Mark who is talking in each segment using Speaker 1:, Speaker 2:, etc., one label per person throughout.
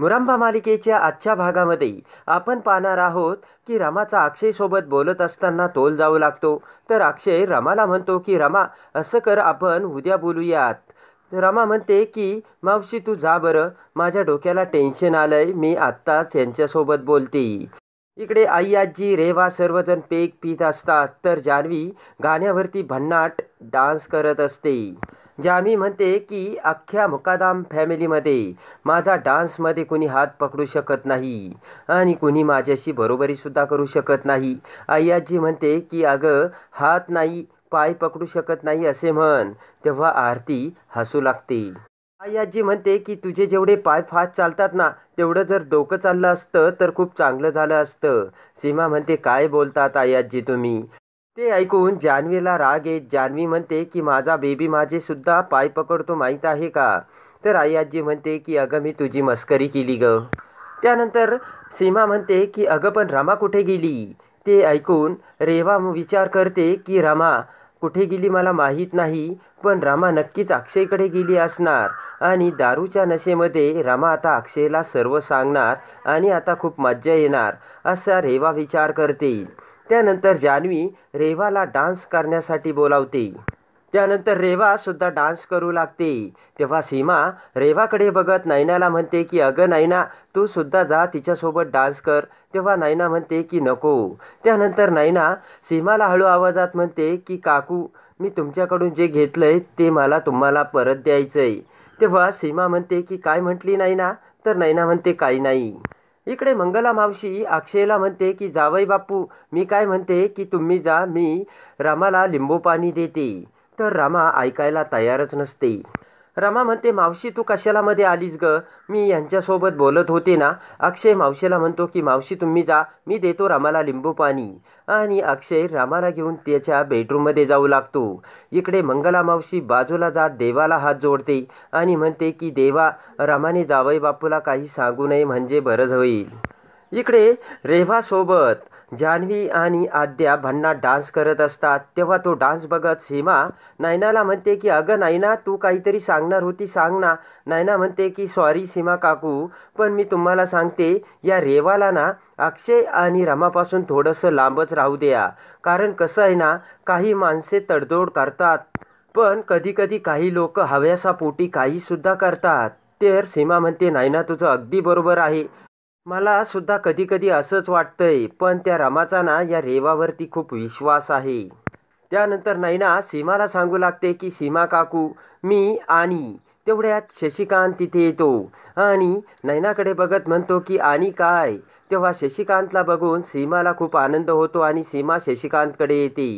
Speaker 1: मुरंबा मालिकेच्या आजच्या भागामध्ये आपण पाहणार आहोत की रमाचा अक्षयसोबत बोलत असताना तोल जाऊ लागतो तर अक्षय रमाला म्हणतो की रमा असं कर आपण उद्या बोलूयात रमा म्हणते की मावशी तू जा बरं माझ्या डोक्याला टेन्शन आलंय मी आत्ताच यांच्यासोबत बोलते इकडे आई आजी रेवा सर्वजण पेक पीत असतात तर जान्हवी गाण्यावरती भन्नाट डान्स करत असते जामी म्हणते की अख्ख्या मुकादाम फॅमिलीमध्ये माझा डान्समध्ये कुणी हात पकडू शकत नाही आणि कुणी माझ्याशी बरोबरीसुद्धा करू शकत नाही आयाजी म्हणते की अगं हात नाही पाय पकडू शकत नाही असे म्हण तेव्हा आरती हसू लागते आयाजी म्हणते की तुझे जेवढे पाय फास्ट चालतात ना तेवढं जर डोकं चाललं असतं तर खूप चांगलं झालं असतं सीमा म्हणते काय बोलतात आयाजी तुम्ही ते ऐकून जान्हवीला राग येत जान्हवी म्हणते की माझा बेबी माझे सुद्धा पाय पकडतो माहीत आहे का तर आई आजी म्हणते की अगं मी तुझी मस्करी केली ग त्यानंतर सीमा म्हणते की अगं पण रमा कुठे गेली ते ऐकून रेवा विचार करते की रमा कुठे गेली मला माहीत नाही पण रमा नक्कीच अक्षयकडे गेली असणार आणि दारूच्या नशेमध्ये रमा आता अक्षयला सर्व सांगणार आणि आता खूप मज्जा येणार असा रेवा विचार करते त्यानंतर जान्हवी रेवाला डान्स करण्यासाठी बोलावते त्यानंतर रेवासुद्धा डान्स करू लागते तेव्हा सीमा रेवाकडे बघत नैनाला म्हणते की अगं नैना तू सुद्धा जा तिच्यासोबत डान्स कर तेव्हा नैना म्हणते की नको त्यानंतर नैना सीमाला हळू आवाजात म्हणते की काकू मी तुमच्याकडून जे घेतलं आहे ते मला तुम्हाला परत द्यायचं आहे तेव्हा सीमा म्हणते की काय म्हटली नैना तर नैना म्हणते काही नाही इकडे मंगला मावशी अक्षयला म्हणते की जावई बापू मी काय म्हणते की तुम्ही जा मी रामाला लिंबू पाणी देते तर रामा ऐकायला तयारच नसते रमा म्हणते मावशी तू कशाला मध्ये आलीस ग मी यांच्यासोबत बोलत होते ना अक्षय मावशीला म्हणतो की मावशी तुम्ही जा मी देतो रामाला लिंबू पाणी आणि अक्षय रामाला घेऊन त्याच्या बेडरूममध्ये जाऊ लागतो इकडे मंगला मावशी बाजूला जात देवाला हात जोडते आणि म्हणते की देवा रामाने जावई बापूला काही सांगू नये म्हणजे बरंच होईल इकडे रेवासोबत जान्हवी आणि आद्या भन्नाट डान्स करत असतात तेव्हा तो डान्स बघत सीमा नैनाला म्हणते की अगं नैना तू काहीतरी सांगणार होती सांग ना नैना म्हणते की सॉरी सीमा काकू पण मी तुम्हाला सांगते या रेवाला ना अक्षय आणि रमापासून थोडंसं लांबच राहू द्या कारण कसं आहे ना काही माणसे तडजोड करतात पण कधीकधी काही लोक हव्यासापोटी काहीसुद्धा करतात तर सीमा म्हणते नायना तुझं अगदी बरोबर आहे मला सुद्धा कधी कधी असंच वाटतंय पण त्या रमाचा ना या रेवावरती खूप विश्वास आहे त्यानंतर नैना सीमाला सांगू लागते की सीमा काकू मी आणि तेवढ्यात शशिकांत तिथे येतो आणि नैनाकडे बघत म्हणतो की आणि काय तेव्हा शशिकांतला बघून सीमाला खूप आनंद होतो आणि सीमा शशिकांतकडे येते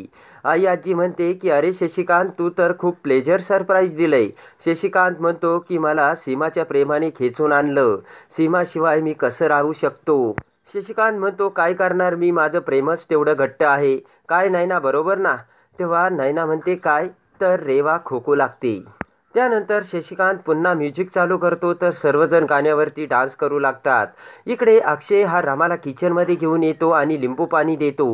Speaker 1: आई आजी म्हणते की अरे शशिकांत तू तर खूप प्लेजर सरप्राईज दिलंय शशिकांत म्हणतो की मला सीमाच्या प्रेमाने खेचून आणलं सीमाशिवाय मी कसं राहू शकतो शशिकांत म्हणतो काय करणार मी माझं प्रेमच तेवढं घट्ट आहे काय नैना बरोबर ना तेव्हा नैना म्हणते काय तर रेवा खोकू लागते त्यानंतर शशिकांत पुन्हा म्युझिक चालू करतो तर सर्वजण गाण्यावरती डान्स करू लागतात इकडे अक्षय हा रामाला किचनमध्ये घेऊन येतो आणि लिंबू पाणी देतो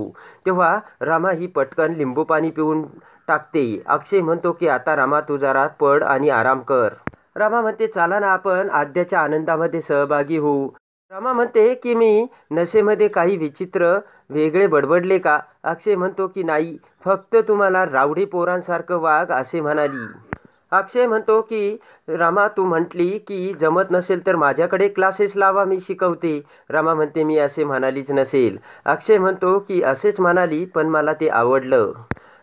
Speaker 1: तेव्हा रामा ही पटकन लिंबू पाणी पिऊन टाकते अक्षय म्हणतो की आता रामा तू जरा पड आणि आराम कर रामा म्हणते चला ना आपण आद्याच्या आनंदामध्ये सहभागी होऊ रामा म्हणते की मी नशेमध्ये काही विचित्र वेगळे बडबडले का अक्षय म्हणतो की नाही फक्त तुम्हाला रावडी पोरांसारखं वाघ असे म्हणाली अक्षय म्हणतो की रामा तू म्हटली की जमत नसेल तर माझ्याकडे क्लासेस लावा मी शिकवते रामा म्हणते मी असे म्हणालीच नसेल अक्षय म्हणतो की असेच म्हणाली पण मला ते आवडलं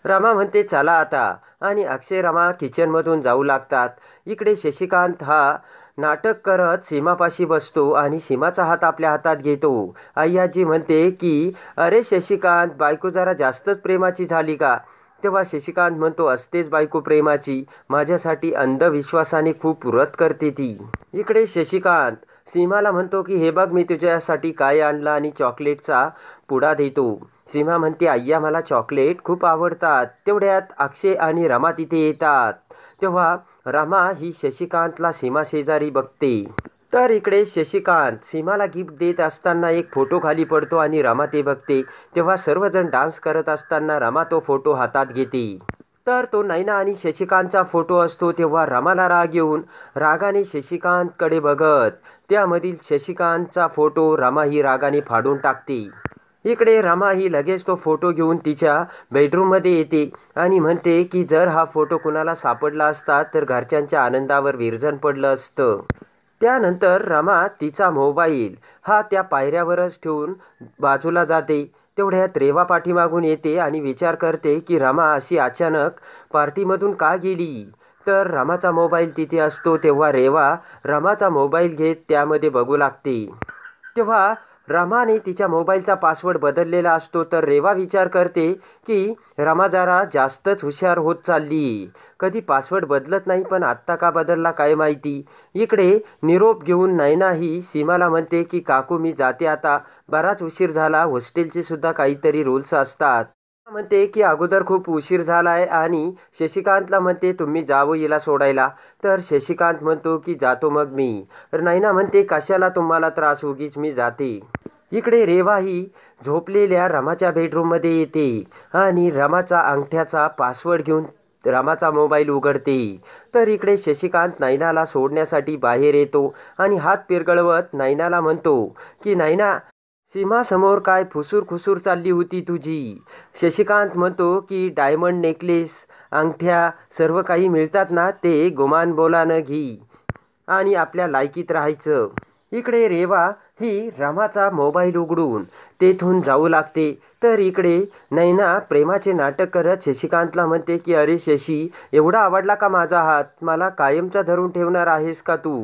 Speaker 1: रामा म्हणते चला आता आणि अक्षय रामा किचनमधून जाऊ लागतात इकडे शशिकांत हा नाटक करत सीमापाशी बसतो आणि सीमाचा हात आपल्या हातात घेतो अय्याजी म्हणते की अरे शशिकांत बायको जरा जास्तच प्रेमाची झाली का तेव्हा शशिकांत म्हणतो असतेच बायको प्रेमाची माझ्यासाठी अंधविश्वासाने खूप व्रत करते ती इकडे शशिकांत सीमाला म्हणतो की हे बघ मी तुझ्यासाठी काय आणलं आणि चॉकलेटचा पुडा देतो सीमा म्हणते आय्या मला चॉकलेट खूप आवडतात तेवढ्यात अक्षय आणि रमा तिथे येतात तेव्हा रमा ही शशिकांतला सीमा शेजारी बघते तर इकडे शशिकांत सीमाला गिफ्ट देत असताना एक फोटो खाली पडतो आणि रमा ते बघते तेव्हा सर्वजण डान्स करत असताना रमा तो फोटो हातात घेते तर तो नैना आणि शशिकांतचा फोटो असतो तेव्हा रमाला राग येऊन रागाने शशिकांतकडे बघत त्यामधील शशिकांतचा फोटो रमा ही रागाने फाडून टाकते इकडे रमा ही लगेच तो फोटो घेऊन तिच्या बेडरूममध्ये येते आणि म्हणते की जर हा फोटो कुणाला सापडला असता तर घरच्यांच्या आनंदावर विरजन पडलं असतं त्यानंतर रमा तिचा मोबाईल हा त्या पायऱ्यावरच ठेवून बाजूला जाते तेवढ्यात रेवा पाठीमागून येते आणि विचार करते की रमा अशी अचानक पार्टीमधून का गेली तर रमाचा मोबाईल तिथे असतो तेव्हा रेवा रमाचा मोबाईल घेत त्यामध्ये बघू लागते तेव्हा रामाने तिच्या मोबाईलचा पासवर्ड बदललेला असतो तर रेवा विचार करते की रमा जरा जास्तच हुशार होत चालली कधी पासवर्ड बदलत नाही पण आत्ता का बदलला काय माहिती इकडे निरोप घेऊन नैना ही सीमाला म्हणते की काकू मी जाते आता बराच उशीर झाला हॉस्टेलचे सुद्धा काहीतरी रूल्स असतात म्हणते की अगोदर खूप उशीर झाला आहे आणि शशिकांतला म्हणते तुम्ही जावं हिला सोडायला तर शशिकांत म्हणतो की जातो मग मी तर नैना म्हणते कशाला तुम्हाला त्रास होगीच मी जाते इकडे रेवा ही झोपलेल्या रमाच्या बेडरूममध्ये येते आणि रमाचा अंगठ्याचा पासवर्ड घेऊन रामाचा मोबाईल उघडते तर इकडे शशिकांत नैनाला सोडण्यासाठी बाहेर येतो आणि हात पिरगळवत नैनाला म्हणतो की नैना सीमासमोर काय फुसूर खुसूर चालली होती तुझी शशिकांत म्हणतो की डायमंड नेकलेस अंगठ्या सर्व काही मिळतात ना ते गुमान बोलानं घी आणि आपल्या लायकीत राहायचं इकडे रेवा ही रामाचा मोबाईल उघडून तेथून जाऊ लागते तर इकडे नैना प्रेमाचे नाटक करत शशिकांतला म्हणते की अरे शशी एवढा आवडला का माझा हात मला कायमचा धरून ठेवणार आहेस का तू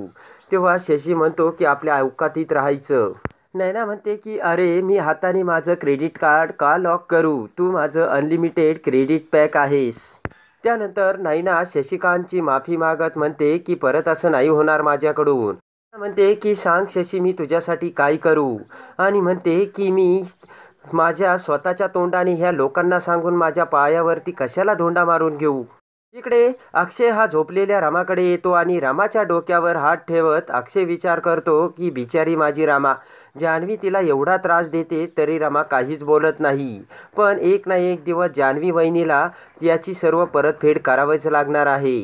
Speaker 1: तेव्हा शशी म्हणतो की आपल्या अवकातीत राहायचं नैना म्हणते की अरे मी हाताने माझं क्रेडिट कार्ड का लॉक करू तू माझं अनलिमिटेड क्रेडिट पॅक आहेस त्यानंतर नैना शशिकांतची माफी मागत म्हणते की परत असं नाही होणार माझ्याकडून म्हणते की सांग शशी मी तुझ्यासाठी काय करू आणि म्हणते की मी माझ्या स्वतःच्या तोंडाने ह्या लोकांना सांगून माझ्या पायावरती कशाला धोंडा मारून घेऊ इकडे अक्षय हा झोपलेल्या रामाकडे येतो आणि रामाच्या डोक्यावर हात ठेवत अक्षय विचार करतो की बिचारी माझी रामा जान्हवी तिला एवढा त्रास देते तरी रामा काहीच बोलत नाही पण एक ना एक दिवस जान्हवी वहिनीला याची सर्व परतफेड करावीच लागणार आहे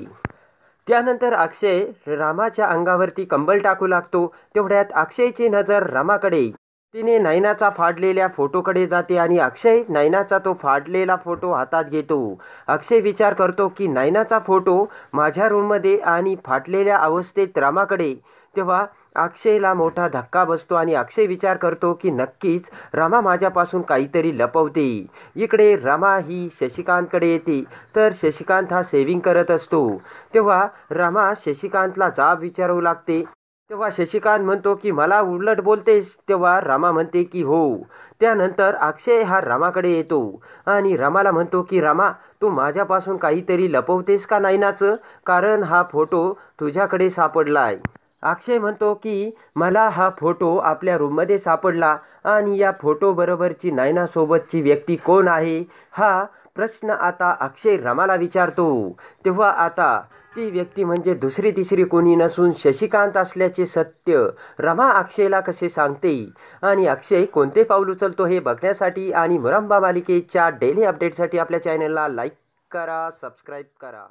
Speaker 1: त्यानंतर अक्षय रामाच्या अंगावरती कंबल टाकू लागतो तेवढ्यात अक्षयची नजर रामाकडे तिने नैनाचा फाडलेल्या फोटोकडे जाते आणि अक्षय नैनाचा तो फाडलेला फोटो हातात घेतो अक्षय विचार करतो की नैनाचा फोटो माझ्या रूममध्ये आणि फाटलेल्या अवस्थेत रामाकडे तेव्हा अक्षयला मोठा धक्का बसतो आणि अक्षय विचार करतो की नक्कीच रमा माझ्यापासून काहीतरी लपवते इकडे रमा ही शशिकांतकडे येते तर शशिकांत हा सेव्हिंग करत असतो तेव्हा रमा शशिकांतला जाब विचारू लागते तेव्हा शशिकांत म्हणतो की मला उलट बोलतेस तेव्हा रमा म्हणते की हो त्यानंतर अक्षय हा रमाकडे येतो आणि रमाला म्हणतो की रमा तू माझ्यापासून काहीतरी लपवतेस का नाचं कारण हा फोटो तुझ्याकडे सापडलाय अक्षय म्हणतो की मला हा फोटो आपल्या रूममध्ये सापडला आणि या फोटोबरोबरची नायनासोबतची व्यक्ती कोण आहे हा प्रश्न आता अक्षय रमाला विचारतो तेव्हा आता ती व्यक्ती म्हणजे दुसरी तिसरी कोणी नसून शशिकांत असल्याचे सत्य रमा अक्षयला कसे सांगते आणि अक्षय कोणते पाऊल उचलतो हे बघण्यासाठी आणि मुरंबा मालिकेच्या डेली अपडेटसाठी आपल्या चॅनलला लाईक करा सबस्क्राईब करा